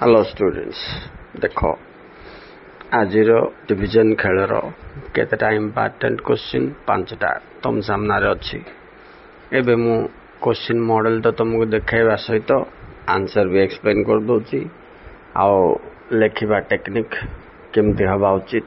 Hello students ଦେଖ ଆଜିର division ଖେଳର କେତେଟା ଇମ୍ପୋର୍ଟାଣ୍ଟ କୋଶ୍ଚିନ୍ ପାଞ୍ଚଟା ତୁମ ସାମ୍ନାରେ ଅଛି ଏବେ ମୁଁ କୋଶ୍ଚିନ୍ ମଡ଼େଲ୍ ତ ତୁମକୁ ଦେଖାଇବା ସହିତ ଆନ୍ସର୍ ବି ଏକ୍ସପ୍ଲେନ୍ କରିଦେଉଛି ଆଉ ଲେଖିବା ଟେକ୍ନିକ୍ କେମିତି ହେବା ଉଚିତ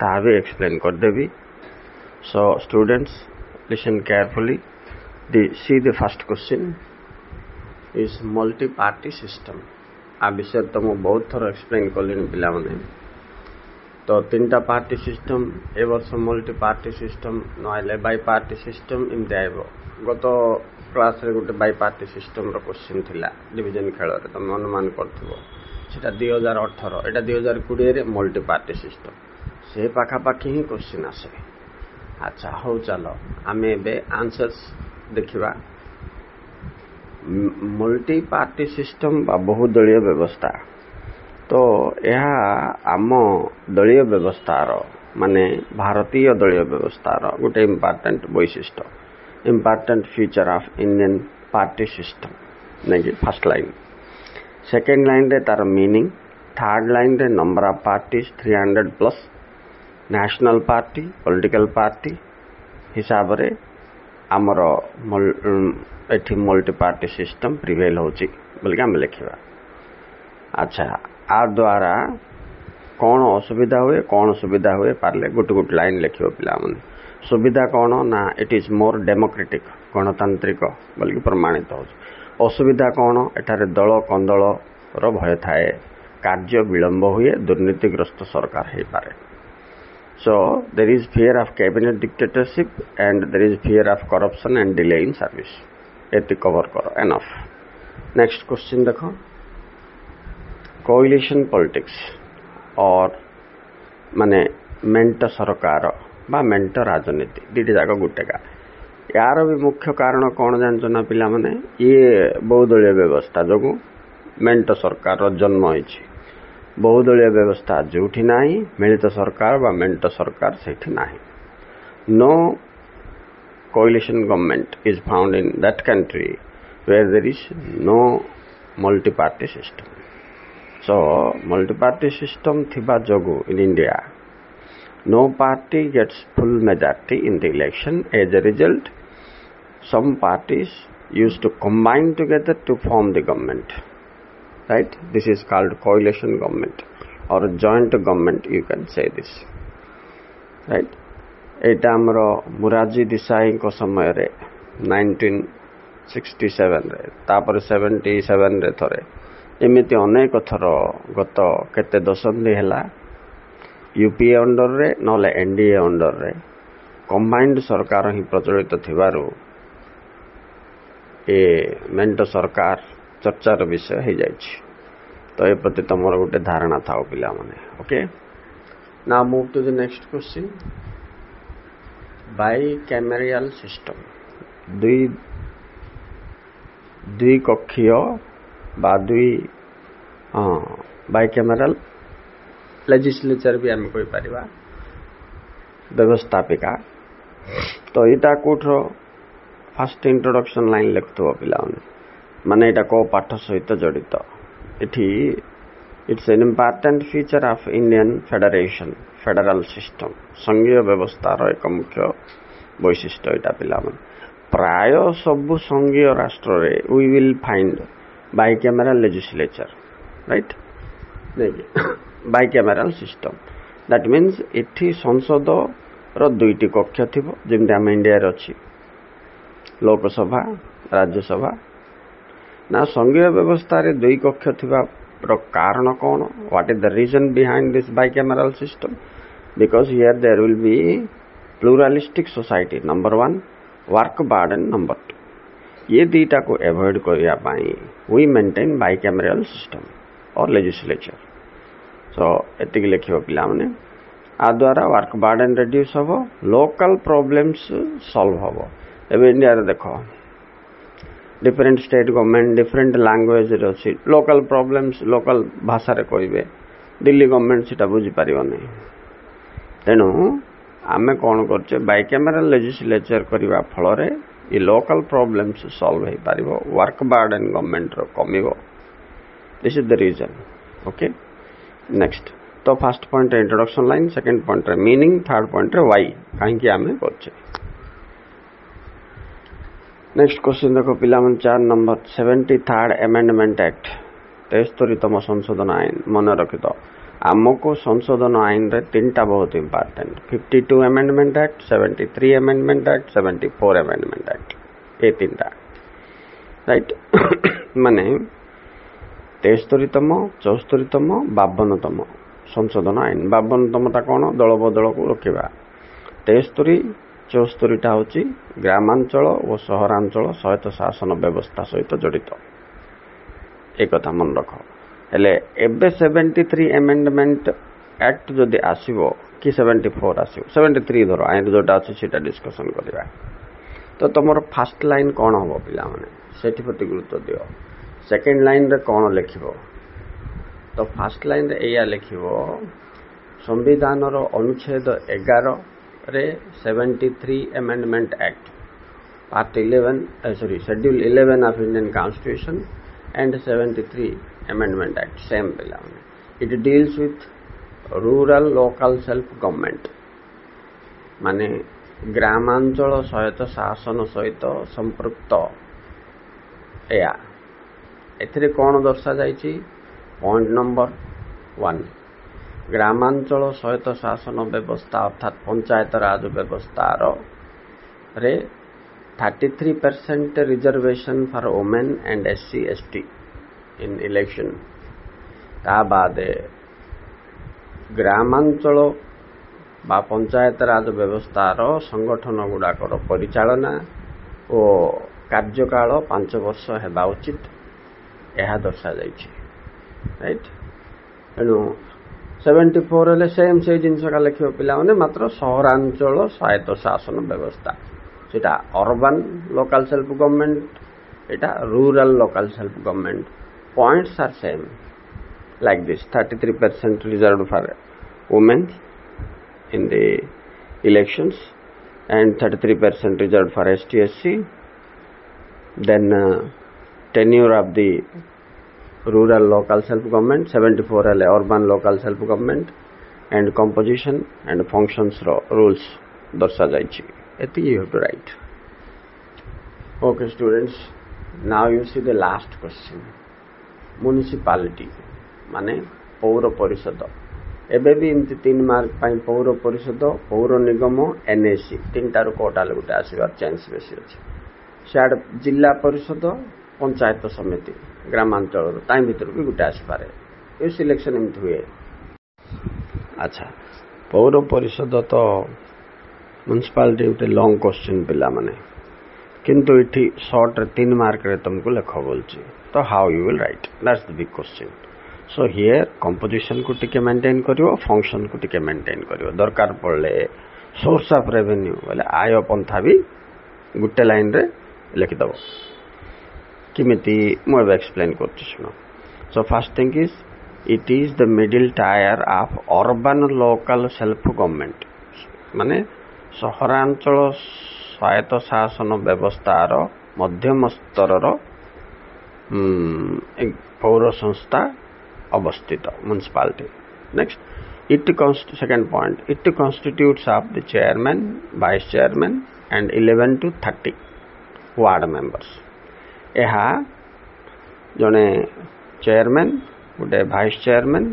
ତାହା ବି ଏକ୍ସପ୍ଲେନ୍ କରିଦେବି so students listen carefully the see the first question is multi party system ಆ ವಿಷಯ ತಮಗೆ ବହୁତ ଥର ଏକ୍ସପ୍ଲେନ୍ କଲେଣି ପିଲାମାନେ ତ ତିନିଟା ପାର୍ଟି ସିଷ୍ଟମ୍ ଏ ବର୍ଷ ମଲ୍ଟି ପାର୍ଟି ସିଷ୍ଟମ୍ ନହେଲେ ବାଇ ପାର୍ଟି ସିଷ୍ଟମ୍ ଏମିତି ଆଇବ ଗତ କ୍ଲାସ୍ରେ ଗୋଟେ ବାଇ ପାର୍ଟି ସିଷ୍ଟମ୍ର କୋଶ୍ଚିନ୍ ଥିଲା ଡିଭିଜନ୍ ଖେଳରେ ତୁମେ ଅନୁମାନ କରିଥିବ ସେଟା ଦୁଇ ହଜାର ଅଠର ଏଇଟା ଦୁଇ ହଜାର କୋଡ଼ିଏରେ ମଲ୍ଟି ପାର୍ଟି ସିଷ୍ଟମ୍ ସେ ପାଖାପାଖି ହିଁ କୋଶ୍ଚିନ୍ ଆସେ ଆଚ୍ଛା ହଉ ଚାଲ ଆମେ ଏବେ ଆନ୍ସର୍ସ ଦେଖିବା मल्टी पार्टी सिस्टम बहुदलीय व्यवस्था तो यह आम दलय व्यवस्थार माने भारतीय दलय व्यवस्थार गोटे इम्पोर्टेंट वैशिष्ट important feature of Indian party system नहीं फर्स्ट लाइन सेकेंड लाइन रे तार मीनिंग थर्ड लाइन रे number of party 300 plus national party political party हिसाब रे ଆମର um, ଏଠି ମଲ୍ଟି ପାର୍ଟି ସିଷ୍ଟମ୍ ପ୍ରିଭେଲ୍ ହେଉଛି ବୋଲିକି ଆମେ ଲେଖିବା ଆଚ୍ଛା ଆ ଦ୍ୱାରା କ'ଣ ଅସୁବିଧା ହୁଏ କ'ଣ ସୁବିଧା ହୁଏ ପାରିଲେ ଗୋଟେ ଗୋଟେ ଲାଇନ୍ ଲେଖିବ ପିଲାମାନେ ସୁବିଧା କ'ଣ ନା ଇଟ୍ ଇଜ୍ ମୋର୍ ଡେମୋକ୍ରେଟିକ୍ ଗଣତାନ୍ତ୍ରିକ ବୋଲିକି ପ୍ରମାଣିତ ହେଉଛି ଅସୁବିଧା କ'ଣ ଏଠାରେ ଦଳ କନ୍ଦଳର ଭୟ ଥାଏ କାର୍ଯ୍ୟ ବିଳମ୍ବ ହୁଏ ଦୁର୍ନୀତିଗ୍ରସ୍ତ ସରକାର ହୋଇପାରେ So there is fear of cabinet dictatorship and there is fear of corruption and delay in service. एति कवर करो एनफ नेक्स्ट क्वेश्चन देखो कोइलेसन पॉलिटिक्स और माने मेंट सरकार बा मेंट राजनीति दुईटा जाक गोटेका यार भी मुख्य कारण कौन जान ना पे ये बहुदलीय व्यवस्था जो मेट सरकार जन्म होई ବହୁଦଳୀୟ ବ୍ୟବସ୍ଥା ଯେଉଁଠି ନାହିଁ ମିଳିତ ସରକାର ବା ମେଣ୍ଟ ସରକାର ସେଇଠି ନାହିଁ no coalition government is found in that country where there is no multi-party system. So, multi-party system thiba jogu in India. No party gets full majority in the election. As a result, some parties used to combine together to form the government. right this is called coalition government or joint government you can say this right ଏଇଟା ଆମର ମୁରାଜୀ ଦିଶାଇଙ୍କ ସମୟରେ nineteen sixty ସେଭେନରେ ତାପରେ seventy ସେଭେନରେ ଥରେ ଏମିତି ଅନେକ ଥର ଗତ କେତେ ଦଶନ୍ଧି ହେଲା ୟୁ ପି ଏ ଅଣ୍ଡରରେ ନହେଲେ ଏନ୍ ଡି ଏ ଅଣ୍ଡରରେ କମ୍ବାଇଣ୍ଡ ସରକାର ହିଁ ପ୍ରଚଳିତ ଥିବାରୁ ଏ ମେଣ୍ଟ ସରକାର ଚର୍ଚ୍ଚାର ବିଷୟ ହୋଇଯାଇଛି ତ ଏ ପ୍ରତି ତୁମର ଗୋଟେ ଧାରଣା ଥାଉ ପିଲାମାନେ ଓକେ ନା move to the next question bi cameral system ଦୁଇ ଦୁଇ କକ୍ଷୀୟ ବା ଦୁଇ ହଁ ବାଇ କ୍ୟାମେରାଲ ଲେଜିସ୍ଲେଚର ବି ଆମେ କହିପାରିବା ବ୍ୟବସ୍ଥାପିକା ତ ଏଇଟା କୋଉଠର ଫାଷ୍ଟ ଇଣ୍ଟ୍ରୋଡକ୍ସନ୍ ଲାଇନ୍ ଲେଖୁଥିବ ପିଲାମାନେ ମାନେ ଏଇଟା କେଉଁ ପାଠ ସହିତ ଜଡ଼ିତ ଏଠି it's an important feature of Indian federation federal system ସଂଘୀୟ ବ୍ୟବସ୍ଥାର ଏକ ମୁଖ୍ୟ ବୈଶିଷ୍ଟ୍ୟ ଏଇଟା ପିଲାମାନେ ପ୍ରାୟ ସବୁ ସଂଘୀୟ ରାଷ୍ଟ୍ରରେ we will find bi cameral legislature right bi cameral system that means ଏଠି ସଂସଦର ଦୁଇଟି କକ୍ଷ ଥିବ ଯେମିତି ଆମ ଇଣ୍ଡିଆରେ ଅଛି ଲୋକସଭା ରାଜ୍ୟସଭା ना संघय व्यवस्था दुई कक्ष कारण कौन what is the reason behind this bi system because here there will be pluralistic society number one work burden number two ये दुटा को एवॉइड करने वी मेंटेन बाइक सिस्टम और लेजिस्लेचर सो एक लिख पाने द्वारा वर्क बार्डन रिड्यूस हम लोकल प्रोब्लेम्स सल्व हम एवं इंडिया देखो डिफरेंट स्टेट गवर्नमेंट डिफरेंट ଲାଙ୍ଗୁଏଜରେ ଅଛି ଲୋକାଲ୍ ପ୍ରୋବ୍ଲେମ୍ସ ଲୋକାଲ୍ ଭାଷାରେ କହିବେ ଦିଲ୍ଲୀ ଗଭର୍ଣ୍ଣମେଣ୍ଟ ସେଇଟା ବୁଝିପାରିବ ନାହିଁ ତେଣୁ ଆମେ କ'ଣ କରୁଛେ ବାଇକ୍ୟାମେରାଲ ଲେଜିସ୍ଲେଚର କରିବା ଫଳରେ ଏ ଲୋକାଲ୍ ପ୍ରୋବ୍ଲେମ୍ସ ସଲ୍ଭ ହେଇପାରିବ ୱାର୍କ ବାର୍ଡେନ୍ ଗଭର୍ଣ୍ଣମେଣ୍ଟର କମିବ this is the reason okay next ତ ଫାର୍ଷ୍ଟ ପଏଣ୍ଟରେ ଇଣ୍ଟ୍ରୋଡକ୍ସନ୍ ଲାଇନ୍ ସେକେଣ୍ଡ ପଏଣ୍ଟରେ ମିନିଂ ଥାର୍ଡ଼ ପଏଣ୍ଟରେ ୱାଇ କାହିଁକି ଆମେ କରୁଛେ नेक्स्ट क्वेश्चन ଦେଖ ପିଲାମାନେ चार number seventy third amendment act ତେସ୍ତରୀତମ ସଂଶୋଧନ ଆଇନ ମନେ ରଖିଥ ଆମକୁ ସଂଶୋଧନ ଆଇନରେ ତିନିଟା ବହୁତ important fifty two amendment act seventy three amendment act seventy four amendment act ଏ ତିନିଟା ରାଇଟ୍ ମାନେ ତେସ୍ତରୀତମ ଚଉସ୍ତରୀତମ ବାବନତମ ସଂଶୋଧନ ଆଇନ ବାବନତମଟା କ'ଣ ଦଳବଦଳକୁ ରଖିବା ତେସ୍ତରୀ ପାଞ୍ଚସ୍ତରୀଟା ହେଉଛି ଗ୍ରାମାଞ୍ଚଳ ଓ ସହରାଞ୍ଚଳ ସ୍ୱାୟତ୍ତ ଶାସନ ବ୍ୟବସ୍ଥା ସହିତ ଜଡ଼ିତ ଏ କଥା ମନେ ରଖ ହେଲେ ଏବେ ସେଭେଣ୍ଟି ଥ୍ରୀ ଏମେଣ୍ଡମେଣ୍ଟ ଆକ୍ଟ ଯଦି ଆସିବ କି ସେଭେଣ୍ଟି ଫୋର୍ ଆସିବ ସେଭେଣ୍ଟି ଥ୍ରୀ ଧର ଆଇନ ଯେଉଁଟା ଅଛି ସେଇଟା ଡିସ୍କସନ୍ କରିବା ତ ତୁମର ଫାଷ୍ଟ ଲାଇନ୍ କ'ଣ ହେବ ପିଲାମାନେ ସେଥିପ୍ରତି ଗୁରୁତ୍ୱ ଦିଅ ସେକେଣ୍ଡ ଲାଇନ୍ରେ କ'ଣ ଲେଖିବ ତ ଫାଷ୍ଟ ଲାଇନ୍ରେ ଏଇଆ ଲେଖିବ ସମ୍ବିଧାନର ଅନୁଚ୍ଛେଦ ଏଗାର रे 73 amendment act part 11 uh, sorry schedule 11 of indian constitution and 73 amendment act same bill it deals with rural local self government মানে ଗ୍ରାମାଞ୍ଚଳ ସହିତ ଶାସନ ସହିତ ସମ୍ପୃକ୍ତ ଏହା ଏଥିରେ କ'ଣ ଦର୍ଶାଯାଇଛି ପଏଣ୍ଟ ନମ୍ବର ୱାନ୍ ଗ୍ରାମାଞ୍ଚଳ ସହିତ ଶାସନ ବ୍ୟବସ୍ଥା ଅର୍ଥାତ୍ ପଞ୍ଚାୟତ ରାଜ ବ୍ୟବସ୍ଥାର ରେ thirty three percent reservation for women and S C S T in election ତା ବାଦ ଗ୍ରାମାଞ୍ଚଳ ବା ପଞ୍ଚାୟତରାଜ ବ୍ୟବସ୍ଥାର ସଂଗଠନ ଗୁଡ଼ାକର ପରିଚାଳନା ଓ କାର୍ଯ୍ୟକାଳ ପାଞ୍ଚ ବର୍ଷ ହେବା ଉଚିତ ଏହା ଦର୍ଶାଯାଇଛି ରାଇଟ୍ ଏଣୁ ସେଭେଣ୍ଟି ଫୋର୍ ହେଲେ ସେମ୍ ସେଇ ଜିନିଷଟା ଲେଖିବ ପିଲାମାନେ ମାତ୍ର ସହରାଞ୍ଚଳ ସ୍ୱାୟତ୍ତ ଶାସନ ବ୍ୟବସ୍ଥା ସେଇଟା ଅର୍ବାନ୍ ଲୋକାଲ୍ ସେଲ୍ଫ ଗଭର୍ଣ୍ଣମେଣ୍ଟ ଏଇଟା rural local self government points are same like this 33% reserved for women in the elections and 33% reserved for STSC then uh, tenure of the rural local self-government, 74 LA urban local self-government and composition and functions rules দর্শা যাইছে এটি you have to write okay students now you see the last question municipality ମାନେ ପୌର ପରିଷଦ ଏବେ ବି ଏମିତି ତିନି mark ପାଇଁ ପୌର ପରିଷଦ ପୌର ନିଗମ ଏନ୍ଏସି ତିନିଟାରୁ କେଉଁଟା ହେଲେ ଗୋଟେ ଆସିବାର ଚାନ୍ସ ବେଶୀ ଅଛି ସିଆଡ଼େ ଜିଲ୍ଲା ପରିଷଦ पंचायत समिति ग्रामांतल टाइम भीतर गुटा आसी पारे ए सिलेक्शन इमिथ हुए अच्छा পৌর পরিষদ তোMunicipality উটে লং কোশ্চেন পিলা মানে কিন্তু ইটি শর্ট তিন মার্ক রে তেনকো লেখবলছি তো how you will write that's the big question so here composition কো ঠিকে মেইনটেইন করিবা ফাংশন কো ঠিকে মেইনটেইন করিবা দরকার পড়লে সোর্স অফ রেভিনিউ মানে আয় ও পন্থাবি গুটে লাইন রে লিখি দব Timothy Moewe explained Kurtishno. So first thing is, it is the middle tier of urban local self-government. ମାନେ ସହରାଞ୍ଚଳ ସ୍ୱାୟତ୍ତ ଶାସନ ବ୍ୟବସ୍ଥାର ମଧ୍ୟମ ସ୍ତରର ପୌର ସଂସ୍ଥା ଅବସ୍ଥିତ municipality next it second point it constitutes of the chairman vice chairman and 11 to 30 ward members ଏହା ଜଣେ ଚେୟାରମ୍ୟାନ୍ ଗୋଟେ ଭାଇସ୍ ଚେୟାରମ୍ୟାନ୍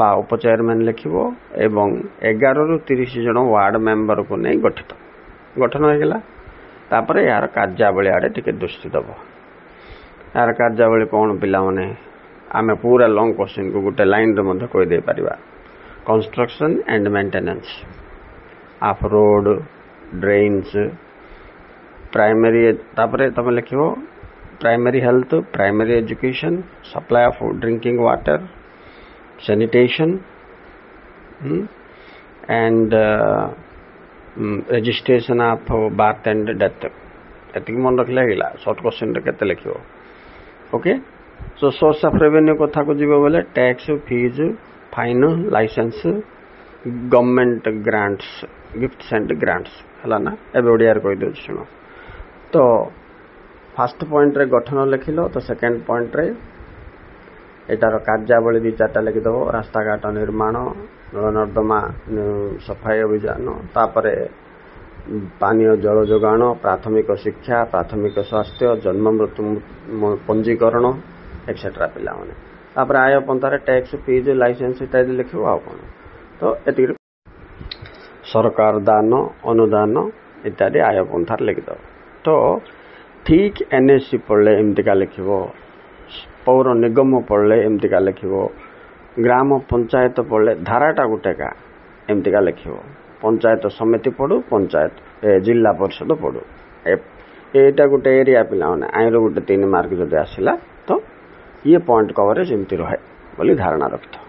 ବା ଉପଚେୟାରମ୍ୟାନ୍ ଲେଖିବ ଏବଂ ଏଗାରରୁ ତିରିଶ ଜଣ ୱାର୍ଡ଼ ମେମ୍ବରକୁ ନେଇ ଗଠିତ ଗଠନ ହୋଇଗଲା ତାପରେ ଏହାର କାର୍ଯ୍ୟାବଳୀ ଆଡ଼େ ଟିକେ ଦୃଷ୍ଟି ଦେବ ଏହାର କାର୍ଯ୍ୟାବଳୀ କ'ଣ ପିଲାମାନେ ଆମେ ପୁରା ଲଙ୍ଗ୍ କୋଶ୍ଚିନ୍କୁ ଗୋଟେ ଲାଇନ୍ରେ ମଧ୍ୟ କହିଦେଇପାରିବା construction and maintenance of road drains primary ତାପରେ ତୁମେ ଲେଖିବ primary health, primary education, supply of drinking water, sanitation, hmm, and uh, um, registration of birth and death. mon ଏତିକି ମନେ ରଖିଲେ ହେଇଗଲା ସର୍ଟ କ୍ୱେଶ୍ଚିନ୍ରେ କେତେ ଲେଖିବ okay so source of revenue କଥାକୁ ଯିବ ବୋଲେ tax fees fine licence government grants gifts and grants ହେଲା ନା ଏବେ ଓଡ଼ିଆରେ କହିଦେଉଛି ଶୁଣ तो ଫାଷ୍ଟ ପଏଣ୍ଟରେ ଗଠନ ଲେଖିଲ ତ ସେକେଣ୍ଡ ପଏଣ୍ଟରେ ଏଟାର କାର୍ଯ୍ୟାବଳୀ ଦୁଇ ଚାରିଟା ଲେଖିଦେବ ରାସ୍ତାଘାଟ ନିର୍ମାଣ ନଳନର୍ଦ୍ଦମା ସଫାଇ ଅଭିଯାନ ତାପରେ ପାନୀୟ ଜଳ ଯୋଗାଣ ପ୍ରାଥମିକ ଶିକ୍ଷା ପ୍ରାଥମିକ ସ୍ୱାସ୍ଥ୍ୟ ଜନ୍ମ ମୃତ୍ୟୁ ପଞ୍ଜୀକରଣ ଏକ୍ସେଟ୍ରା ପିଲାମାନେ ତାପରେ ଆୟ ପନ୍ଥାରେ ଟ୍ୟାକ୍ସ ଫିଜ୍ ଲାଇସେନ୍ସ ଇତ୍ୟାଦି ଲେଖିବ ଆଉ କ'ଣ ତ ଏତିକି ସରକାର ଦାନ ଅନୁଦାନ ଇତ୍ୟାଦି ଆୟ ପନ୍ଥାରେ ଲେଖିଦେବ ତ ଠିକ୍ ଏନ୍ ଏସ୍ ସି ପଢ଼ିଲେ ଏମିତିକା ଲେଖିବ ପୌର ନିଗମ ପଢ଼ିଲେ ଏମିତିକା ଲେଖିବ ଗ୍ରାମ ପଞ୍ଚାୟତ ପଢ଼ିଲେ ଧାରାଟା ଗୋଟେକା ଏମିତିକା ଲେଖିବ ପଞ୍ଚାୟତ ସମିତି ପଢ଼ୁ ପଞ୍ଚାୟତ ଏ ଜିଲ୍ଲା ପରିଷଦ ପଢ଼ୁ ଏଇଟା ଗୋଟେ ଏରିଆ ପିଲାମାନେ ଆଇନର ଗୋଟେ ତିନି ମାର୍କ ଯଦି ଆସିଲା ତ ଇଏ ପଏଣ୍ଟ କଭରେଜ ଏମିତି ରହେ ବୋଲି ଧାରଣା ରଖିଥାଉ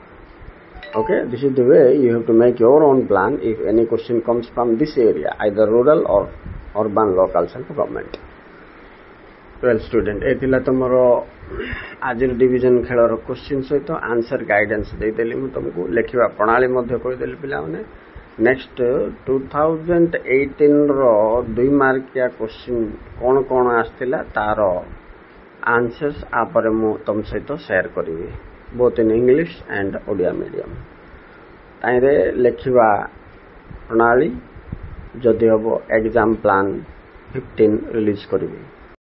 okay this is the way you have to make your own plan if any question comes from this area either rural or urban local self government twelve student ଏ ଥିଲା ତୁମର ଆଜିର ଡିଭିଜନ ଖେଳର କୋଶ୍ଚିନ୍ ସହିତ ଆନ୍ସର ଗାଇଡେନ୍ସ ଦେଇଦେଲି ମୁଁ ତୁମକୁ ଲେଖିବା ପ୍ରଣାଳୀ ମଧ୍ୟ କହିଦେଲି ପିଲାମାନେ ନେକ୍ସଟ ଟୁ ଥାଉଜେଣ୍ଡ ଏଇଟିନ୍ର ଦୁଇ ମାର୍କିଆ କୋଶ୍ଚିନ୍ କ'ଣ କ'ଣ ଆସିଥିଲା ତାର ଆନ୍ସର୍ସ ଆପରେ ମୁଁ ତୁମ ସହିତ ସେୟାର କରିବି both in English and Odia medium ତାହିଁରେ ଲେଖିବା ପ୍ରଣାଳୀ ଯଦି ହେବ ଏକ୍ଜାମ୍ ପ୍ଲାନ୍ ଫିଫ୍ଟିନ୍ ରିଲିଜ୍ କରିବି